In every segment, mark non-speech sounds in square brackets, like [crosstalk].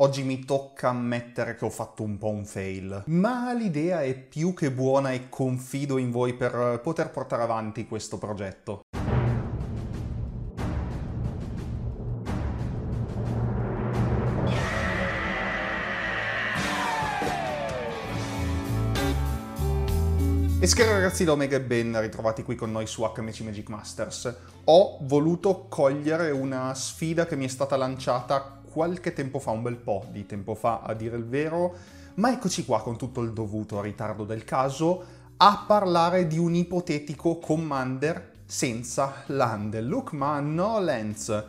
Oggi mi tocca ammettere che ho fatto un po' un fail, ma l'idea è più che buona e confido in voi per poter portare avanti questo progetto. E scherzo ragazzi da Omega e ben ritrovati qui con noi su HMC Magic Masters. Ho voluto cogliere una sfida che mi è stata lanciata qualche tempo fa, un bel po' di tempo fa a dire il vero, ma eccoci qua con tutto il dovuto ritardo del caso a parlare di un ipotetico commander senza land. Look ma no Lens.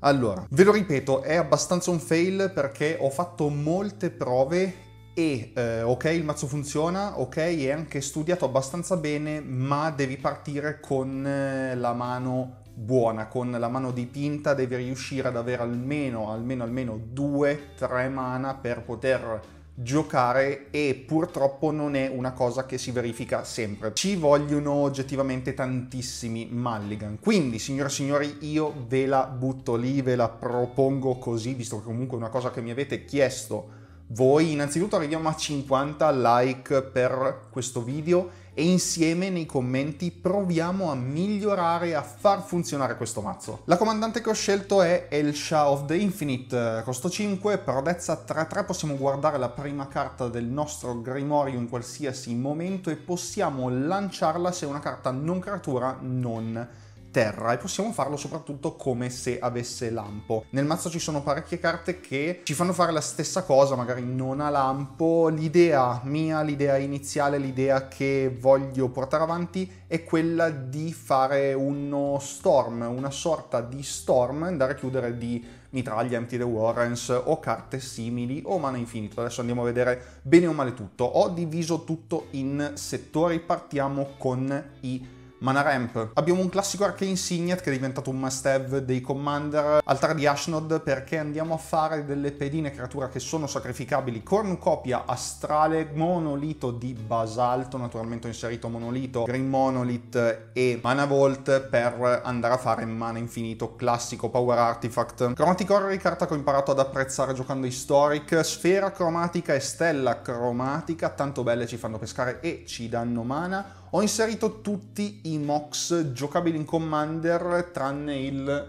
Allora, ve lo ripeto, è abbastanza un fail perché ho fatto molte prove e eh, ok il mazzo funziona, ok è anche studiato abbastanza bene, ma devi partire con eh, la mano buona, con la mano dipinta devi riuscire ad avere almeno, almeno, almeno 2 tre mana per poter giocare e purtroppo non è una cosa che si verifica sempre. Ci vogliono oggettivamente tantissimi mulligan, quindi signore e signori io ve la butto lì, ve la propongo così, visto che comunque è una cosa che mi avete chiesto voi. Innanzitutto arriviamo a 50 like per questo video e insieme nei commenti proviamo a migliorare, a far funzionare questo mazzo. La comandante che ho scelto è Elsha of the Infinite, eh, costo 5, prodezza 3-3, possiamo guardare la prima carta del nostro grimorio in qualsiasi momento e possiamo lanciarla se una carta non creatura non terra e possiamo farlo soprattutto come se avesse lampo. Nel mazzo ci sono parecchie carte che ci fanno fare la stessa cosa, magari non a lampo. L'idea mia, l'idea iniziale, l'idea che voglio portare avanti è quella di fare uno storm, una sorta di storm, andare a chiudere di mitraglia, empty the warrens o carte simili o mana infinito. Adesso andiamo a vedere bene o male tutto. Ho diviso tutto in settori, partiamo con i Mana Ramp. Abbiamo un classico Arcane Signet che è diventato un must have dei Commander, altare di Ashnod perché andiamo a fare delle pedine creature che sono sacrificabili, cornucopia astrale, monolito di basalto, naturalmente ho inserito monolito, green monolith e mana Vault per andare a fare mana infinito, classico power artifact. Chromatic Horror carta che ho imparato ad apprezzare giocando Historic, sfera cromatica e stella cromatica, tanto belle ci fanno pescare e ci danno mana ho inserito tutti i MOX giocabili in Commander tranne il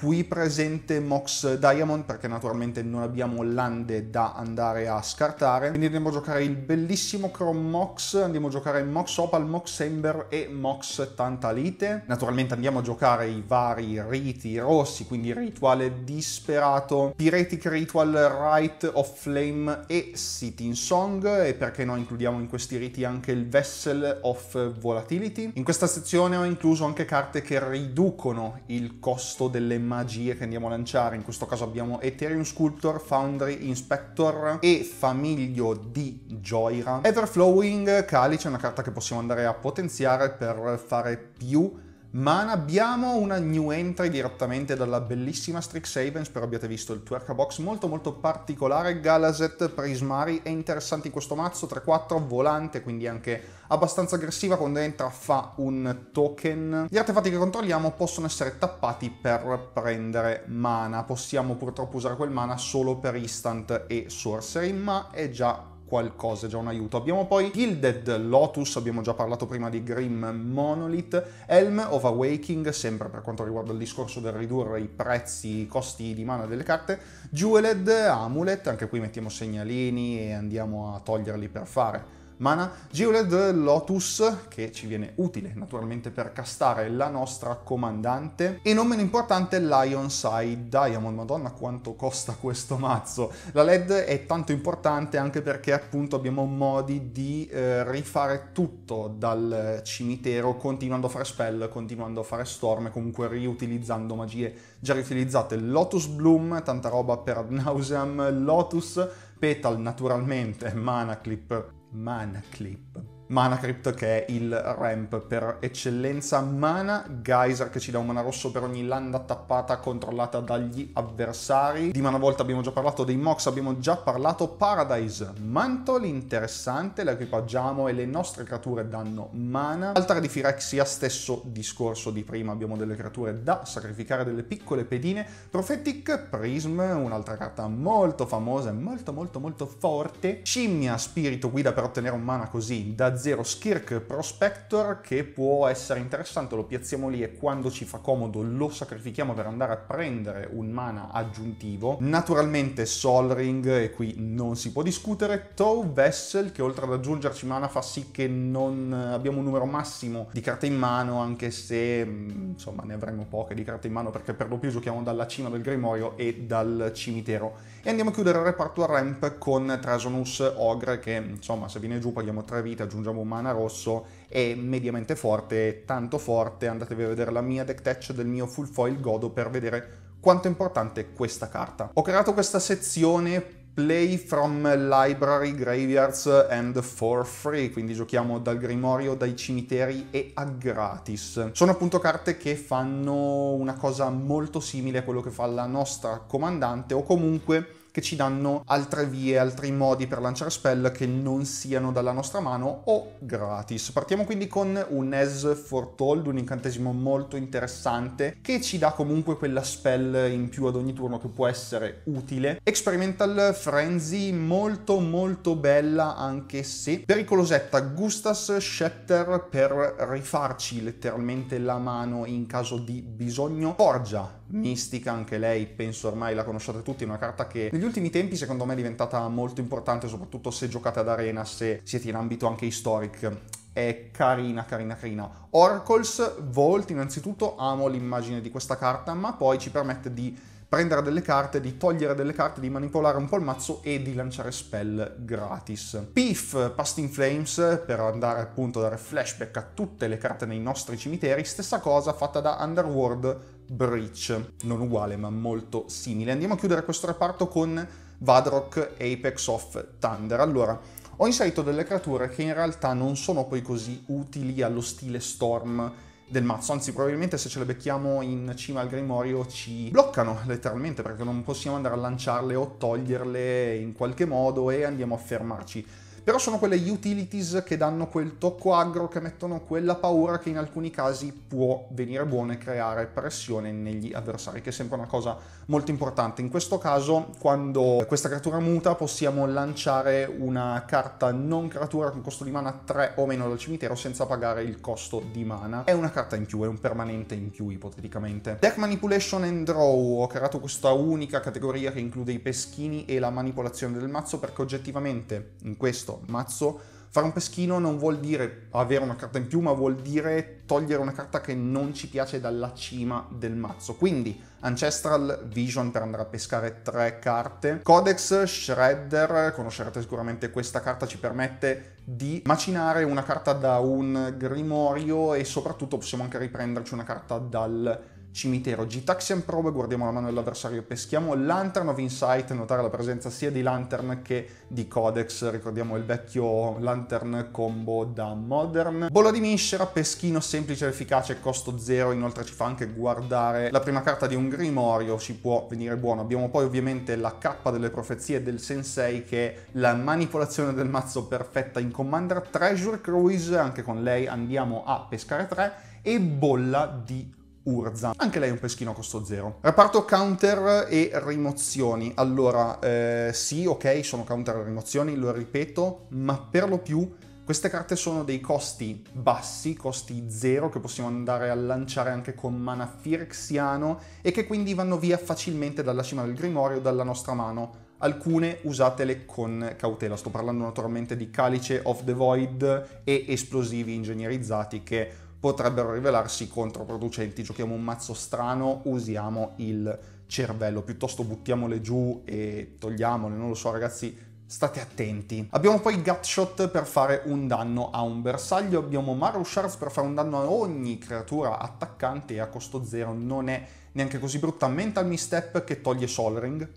qui presente Mox Diamond perché naturalmente non abbiamo lande da andare a scartare quindi andiamo a giocare il bellissimo Chrome Mox andiamo a giocare Mox Opal, Mox Ember e Mox Tantalite naturalmente andiamo a giocare i vari riti rossi quindi rituale disperato Pyretic Ritual, Rite of Flame e Sitting Song e perché no includiamo in questi riti anche il Vessel of Volatility in questa sezione ho incluso anche carte che riducono il costo delle magie che andiamo a lanciare, in questo caso abbiamo Ethereum Sculptor, Foundry Inspector e Famiglio di Joyra. Everflowing Calice è una carta che possiamo andare a potenziare per fare più ma abbiamo una new entry direttamente dalla bellissima Strixhaven, spero abbiate visto il twerk box molto molto particolare, Galaset Prismari è interessante in questo mazzo, 3-4 volante, quindi anche abbastanza aggressiva, quando entra fa un token. Gli artefatti che controlliamo possono essere tappati per prendere mana, possiamo purtroppo usare quel mana solo per instant e sorcery, ma è già qualcosa, già un aiuto. Abbiamo poi Gilded Lotus, abbiamo già parlato prima di Grim Monolith, Helm of Awaking, sempre per quanto riguarda il discorso del ridurre i prezzi, i costi di mana delle carte, Jeweled, Amulet, anche qui mettiamo segnalini e andiamo a toglierli per fare mana, GeoLed Lotus, che ci viene utile naturalmente per castare la nostra comandante, e non meno importante Lionside Diamond, madonna quanto costa questo mazzo. La LED è tanto importante anche perché appunto abbiamo modi di eh, rifare tutto dal cimitero, continuando a fare spell, continuando a fare storm, e comunque riutilizzando magie già riutilizzate. Lotus Bloom, tanta roba per Ad Nauseam, Lotus Petal naturalmente, Mana Clip Mana Clip. Mana Crypt che è il ramp per eccellenza, Mana Geyser che ci dà un mana rosso per ogni landa tappata controllata dagli avversari, di Mana Volta abbiamo già parlato, dei Mox abbiamo già parlato, Paradise, Mantle interessante, la equipaggiamo e le nostre creature danno mana, Altare di Phyrexia stesso discorso di prima, abbiamo delle creature da sacrificare, delle piccole pedine, Prophetic Prism, un'altra carta molto famosa e molto molto molto forte, Scimmia Spirito guida per ottenere un mana così da 0 Skirk Prospector che può essere interessante, lo piazziamo lì e quando ci fa comodo lo sacrifichiamo per andare a prendere un mana aggiuntivo. Naturalmente Sol Ring e qui non si può discutere, Tow Vessel che oltre ad aggiungerci mana fa sì che non eh, abbiamo un numero massimo di carte in mano anche se mm, insomma ne avremo poche di carte in mano perché per lo più giochiamo dalla cima del Grimorio e dal cimitero e andiamo a chiudere il reparto a ramp con Trasonus Ogre che insomma se viene giù paghiamo 3 vite, aggiungiamo un mana rosso, è mediamente forte, tanto forte, andatevi a vedere la mia deck touch del mio full foil godo per vedere quanto è importante questa carta. Ho creato questa sezione Play from Library, Graveyards and for free, quindi giochiamo dal grimorio, dai cimiteri e a gratis. Sono appunto carte che fanno una cosa molto simile a quello che fa la nostra comandante o comunque che ci danno altre vie, altri modi per lanciare spell che non siano dalla nostra mano o gratis. Partiamo quindi con un As Foretold, un incantesimo molto interessante che ci dà comunque quella spell in più ad ogni turno che può essere utile. Experimental Frenzy molto molto bella anche se pericolosetta Gustas Shatter per rifarci letteralmente la mano in caso di bisogno. Forgia mistica, anche lei penso ormai la conosciate tutti, è una carta che negli ultimi tempi secondo me è diventata molto importante, soprattutto se giocate ad arena, se siete in ambito anche historic è carina, carina, carina. Oracles Vault, innanzitutto, amo l'immagine di questa carta, ma poi ci permette di prendere delle carte, di togliere delle carte, di manipolare un po' il mazzo e di lanciare spell gratis. Pif, Past in Flames, per andare appunto a dare flashback a tutte le carte nei nostri cimiteri, stessa cosa fatta da Underworld Breach, non uguale ma molto simile. Andiamo a chiudere questo reparto con Vadrock Apex of Thunder. Allora, ho inserito delle creature che in realtà non sono poi così utili allo stile Storm del mazzo, anzi probabilmente se ce le becchiamo in cima al Grimorio ci bloccano letteralmente perché non possiamo andare a lanciarle o toglierle in qualche modo e andiamo a fermarci però sono quelle utilities che danno quel tocco agro, che mettono quella paura che in alcuni casi può venire buono e creare pressione negli avversari, che è sempre una cosa molto importante. In questo caso, quando questa creatura muta, possiamo lanciare una carta non creatura con costo di mana 3 o meno dal cimitero senza pagare il costo di mana. È una carta in più, è un permanente in più ipoteticamente. Deck Manipulation and Draw, ho creato questa unica categoria che include i peschini e la manipolazione del mazzo perché oggettivamente in questo questo mazzo. Fare un peschino non vuol dire avere una carta in più, ma vuol dire togliere una carta che non ci piace dalla cima del mazzo. Quindi Ancestral Vision per andare a pescare tre carte. Codex Shredder, conoscerete sicuramente questa carta, ci permette di macinare una carta da un grimorio e soprattutto possiamo anche riprenderci una carta dal cimitero, Gitaxian Probe, guardiamo la mano dell'avversario, peschiamo Lantern of Insight, notare la presenza sia di Lantern che di Codex, ricordiamo il vecchio Lantern combo da Modern. Bolla di miscela, peschino semplice ed efficace, costo zero, inoltre ci fa anche guardare la prima carta di un Grimorio, ci può venire buono. Abbiamo poi ovviamente la K delle profezie del Sensei che è la manipolazione del mazzo perfetta in Commander, Treasure Cruise, anche con lei andiamo a pescare 3 e bolla di Urza, anche lei è un peschino a costo zero. Reparto counter e rimozioni. Allora, eh, sì, ok, sono counter e rimozioni, lo ripeto, ma per lo più queste carte sono dei costi bassi, costi zero, che possiamo andare a lanciare anche con mana firexiano e che quindi vanno via facilmente dalla cima del grimorio dalla nostra mano. Alcune usatele con cautela, sto parlando naturalmente di Calice of the Void e esplosivi ingegnerizzati che potrebbero rivelarsi controproducenti. Giochiamo un mazzo strano, usiamo il cervello, piuttosto buttiamole giù e togliamole, non lo so ragazzi, state attenti. Abbiamo poi Gutshot per fare un danno a un bersaglio, abbiamo Maru Shards per fare un danno a ogni creatura attaccante e a costo zero non è neanche così brutta. Mental Misstep che toglie Sol Ring,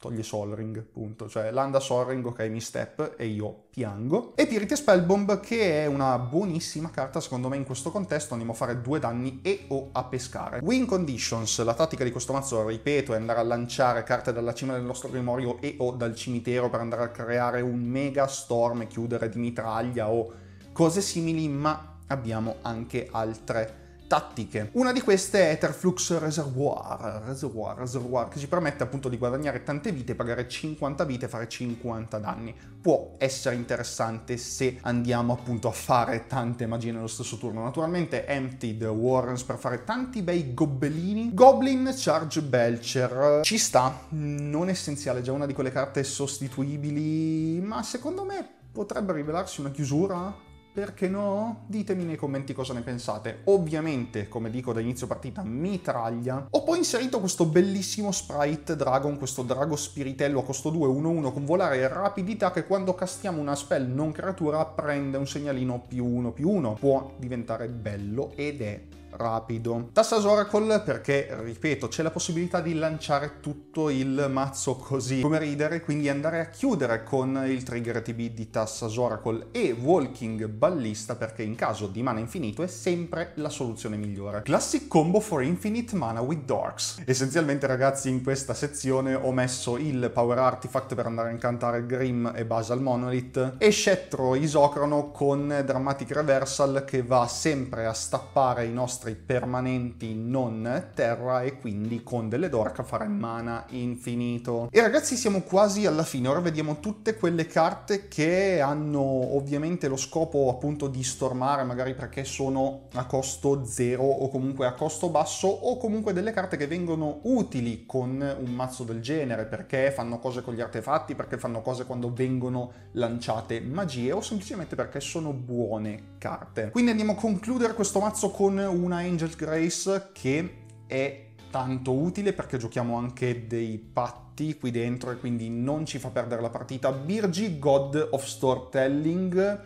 togli Solring, punto. Cioè landa Solring, ok, mi step e io piango. E Pirite Spellbomb che è una buonissima carta secondo me in questo contesto, andiamo a fare due danni e o a pescare. Win Conditions, la tattica di questo mazzo, ripeto, è andare a lanciare carte dalla cima del nostro grimorio e o dal cimitero per andare a creare un mega storm, e chiudere di mitraglia o cose simili, ma abbiamo anche altre tattiche. Una di queste è Etherflux Reservoir, Reservoir, Reservoir, che ci permette appunto di guadagnare tante vite, pagare 50 vite e fare 50 danni. Può essere interessante se andiamo appunto a fare tante magie nello stesso turno. Naturalmente Emptied Warrens per fare tanti bei gobbelini. Goblin Charge Belcher ci sta, non essenziale, è già una di quelle carte sostituibili, ma secondo me potrebbe rivelarsi una chiusura perché no? Ditemi nei commenti cosa ne pensate. Ovviamente, come dico da inizio partita, mitraglia. Ho poi inserito questo bellissimo sprite dragon, questo drago spiritello a costo 2, 1-1 con volare e rapidità che quando castiamo una spell non creatura prende un segnalino più 1 più 1. Può diventare bello ed è rapido. Tassas Oracle perché, ripeto, c'è la possibilità di lanciare tutto il mazzo così come ridere, quindi andare a chiudere con il trigger TB di Tassas Oracle e Walking Ballista perché in caso di mana infinito è sempre la soluzione migliore. Classic combo for infinite mana with Dorks. Essenzialmente ragazzi in questa sezione ho messo il Power Artifact per andare a incantare Grim e Basal Monolith e Scettro Isocrono con Dramatic Reversal che va sempre a stappare i nostri nostri permanenti non terra e quindi con delle dork fare mana infinito. E ragazzi siamo quasi alla fine, ora vediamo tutte quelle carte che hanno ovviamente lo scopo appunto di stormare magari perché sono a costo zero o comunque a costo basso o comunque delle carte che vengono utili con un mazzo del genere perché fanno cose con gli artefatti, perché fanno cose quando vengono lanciate magie o semplicemente perché sono buone carte. Quindi andiamo a concludere questo mazzo con un una Angel's Grace che è tanto utile perché giochiamo anche dei patti qui dentro e quindi non ci fa perdere la partita. Birgi, God of Storytelling,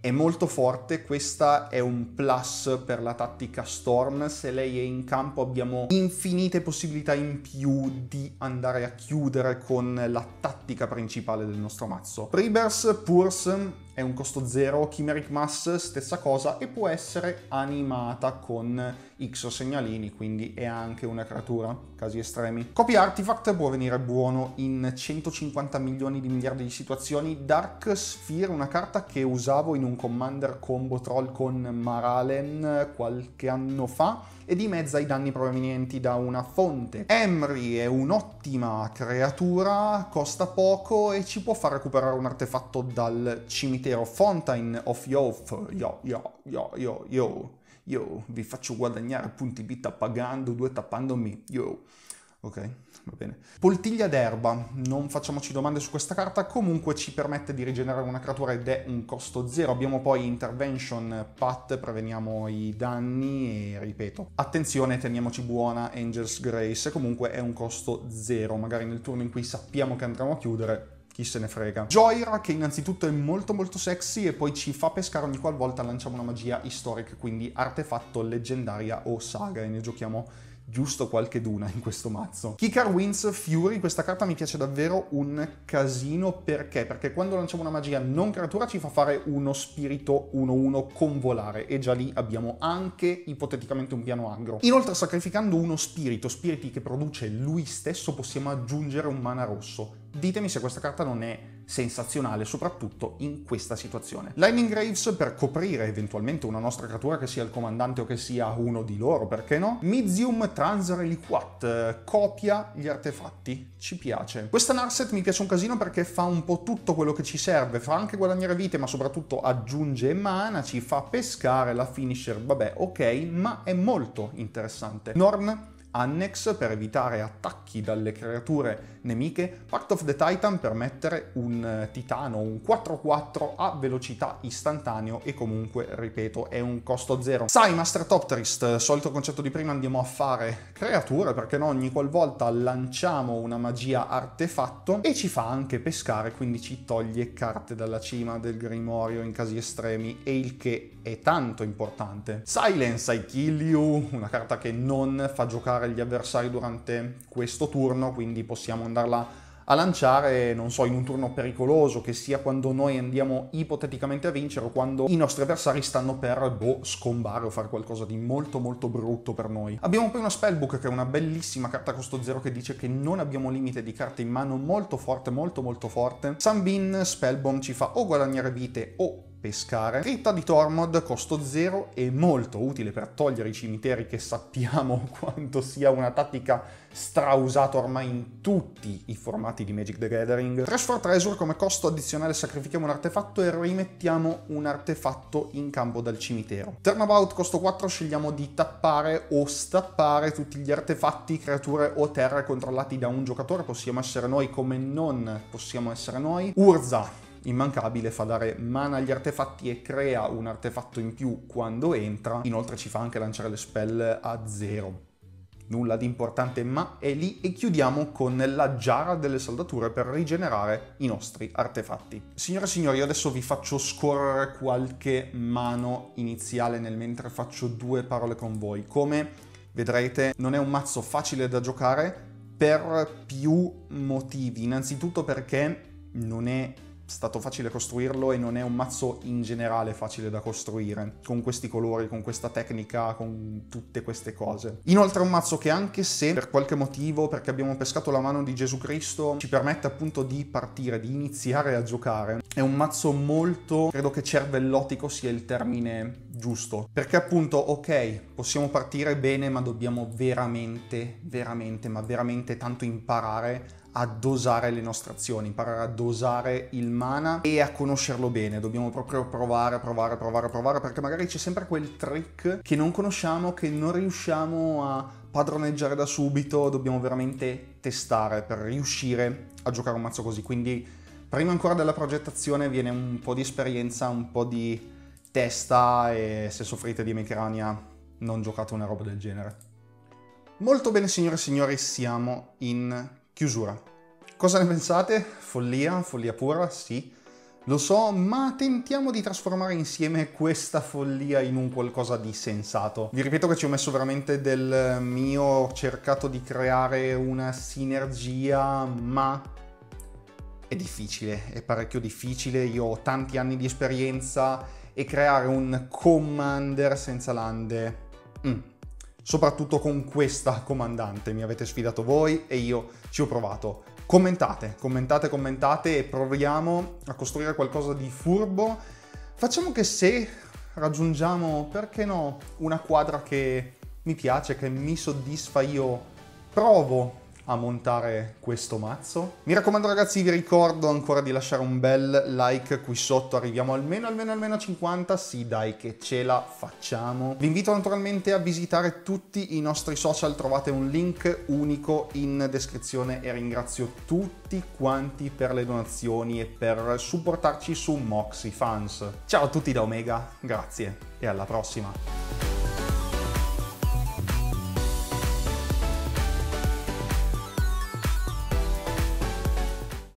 è molto forte, questa è un plus per la tattica Storm, se lei è in campo abbiamo infinite possibilità in più di andare a chiudere con la tattica principale del nostro mazzo. Privers, Purs, è un costo zero, Chimeric Mass stessa cosa e può essere animata con Xo segnalini, quindi è anche una creatura, casi estremi. Copy Artifact può venire buono in 150 milioni di miliardi di situazioni. Dark Sphere, una carta che usavo in un Commander combo troll con Maralen qualche anno fa e di mezza i danni provenienti da una fonte. Emry è un'ottima creatura, costa poco e ci può far recuperare un artefatto dal cimitero Fontaine of Yoth. Yo, yo, yo, yo, yo. Io vi faccio guadagnare punti vita pagando, due tappandomi. Yo. Ok, va bene. Poltiglia d'erba, non facciamoci domande su questa carta, comunque ci permette di rigenerare una creatura ed è un costo zero. Abbiamo poi Intervention Pat, preveniamo i danni e ripeto. Attenzione, teniamoci buona Angel's Grace, comunque è un costo zero. Magari nel turno in cui sappiamo che andremo a chiudere, chi se ne frega. Joyra che innanzitutto è molto molto sexy e poi ci fa pescare ogni qualvolta lanciamo una magia historic, quindi artefatto, leggendaria o saga e ne giochiamo giusto qualche duna in questo mazzo. Kicker Wins Fury, questa carta mi piace davvero un casino perché? Perché quando lanciamo una magia non creatura ci fa fare uno spirito 1-1 con volare e già lì abbiamo anche ipoteticamente un piano agro. Inoltre sacrificando uno spirito, spiriti che produce lui stesso, possiamo aggiungere un mana rosso Ditemi se questa carta non è sensazionale, soprattutto in questa situazione. Lightning Graves per coprire eventualmente una nostra creatura che sia il comandante o che sia uno di loro, perché no? Mizium Transreliquat, eh, copia gli artefatti, ci piace. Questa Narset mi piace un casino perché fa un po' tutto quello che ci serve, fa anche guadagnare vite, ma soprattutto aggiunge mana, ci fa pescare, la finisher, vabbè, ok, ma è molto interessante. Norn Annex per evitare attacchi dalle creature nemiche, Pact of the Titan per mettere un eh, titano, un 4-4 a velocità istantaneo e comunque, ripeto, è un costo zero. Sai, Master Topterist, eh, solito concetto di prima, andiamo a fare creature, perché no, ogni qualvolta lanciamo una magia artefatto e ci fa anche pescare, quindi ci toglie carte dalla cima del grimorio in casi estremi e il che è tanto importante. Silence, I kill you, una carta che non fa giocare gli avversari durante questo turno, quindi possiamo andarla a lanciare, non so, in un turno pericoloso, che sia quando noi andiamo ipoteticamente a vincere o quando i nostri avversari stanno per, boh, scombare o fare qualcosa di molto molto brutto per noi. Abbiamo poi una spellbook che è una bellissima carta costo zero che dice che non abbiamo limite di carte in mano, molto forte, molto molto forte. Sunbeam Spellbomb ci fa o guadagnare vite o pescare. Fritta di Tormod, costo zero e molto utile per togliere i cimiteri che sappiamo [laughs] quanto sia una tattica strausata ormai in tutti i formati di Magic the Gathering. Trash for Treasure come costo addizionale sacrifichiamo un artefatto e rimettiamo un artefatto in campo dal cimitero. Turnabout costo 4 scegliamo di tappare o stappare tutti gli artefatti, creature o terre controllati da un giocatore, possiamo essere noi come non possiamo essere noi. Urza immancabile fa dare mana agli artefatti e crea un artefatto in più quando entra, inoltre ci fa anche lanciare le spell a zero nulla di importante ma è lì e chiudiamo con la giara delle saldature per rigenerare i nostri artefatti. Signore e signori io adesso vi faccio scorrere qualche mano iniziale nel mentre faccio due parole con voi. Come vedrete non è un mazzo facile da giocare per più motivi, innanzitutto perché non è stato facile costruirlo e non è un mazzo in generale facile da costruire, con questi colori, con questa tecnica, con tutte queste cose. Inoltre è un mazzo che anche se per qualche motivo, perché abbiamo pescato la mano di Gesù Cristo, ci permette appunto di partire, di iniziare a giocare, è un mazzo molto, credo che cervellotico sia il termine giusto, perché appunto ok, possiamo partire bene, ma dobbiamo veramente, veramente, ma veramente tanto imparare a dosare le nostre azioni, imparare a dosare il mana e a conoscerlo bene. Dobbiamo proprio provare, provare, provare, provare, perché magari c'è sempre quel trick che non conosciamo, che non riusciamo a padroneggiare da subito, dobbiamo veramente testare per riuscire a giocare un mazzo così. Quindi prima ancora della progettazione viene un po' di esperienza, un po' di testa e se soffrite di emicrania non giocate una roba del genere. Molto bene signore e signori, siamo in Chiusura. Cosa ne pensate? Follia? Follia pura? Sì. Lo so, ma tentiamo di trasformare insieme questa follia in un qualcosa di sensato. Vi ripeto che ci ho messo veramente del mio, ho cercato di creare una sinergia, ma è difficile, è parecchio difficile. Io ho tanti anni di esperienza e creare un commander senza lande... Mm soprattutto con questa comandante. Mi avete sfidato voi e io ci ho provato. Commentate, commentate, commentate e proviamo a costruire qualcosa di furbo. Facciamo che se raggiungiamo, perché no, una quadra che mi piace, che mi soddisfa, io provo a montare questo mazzo. Mi raccomando ragazzi, vi ricordo ancora di lasciare un bel like qui sotto, arriviamo almeno almeno almeno a 50, sì dai che ce la facciamo. Vi invito naturalmente a visitare tutti i nostri social, trovate un link unico in descrizione e ringrazio tutti quanti per le donazioni e per supportarci su Moxie Fans. Ciao a tutti da Omega, grazie e alla prossima.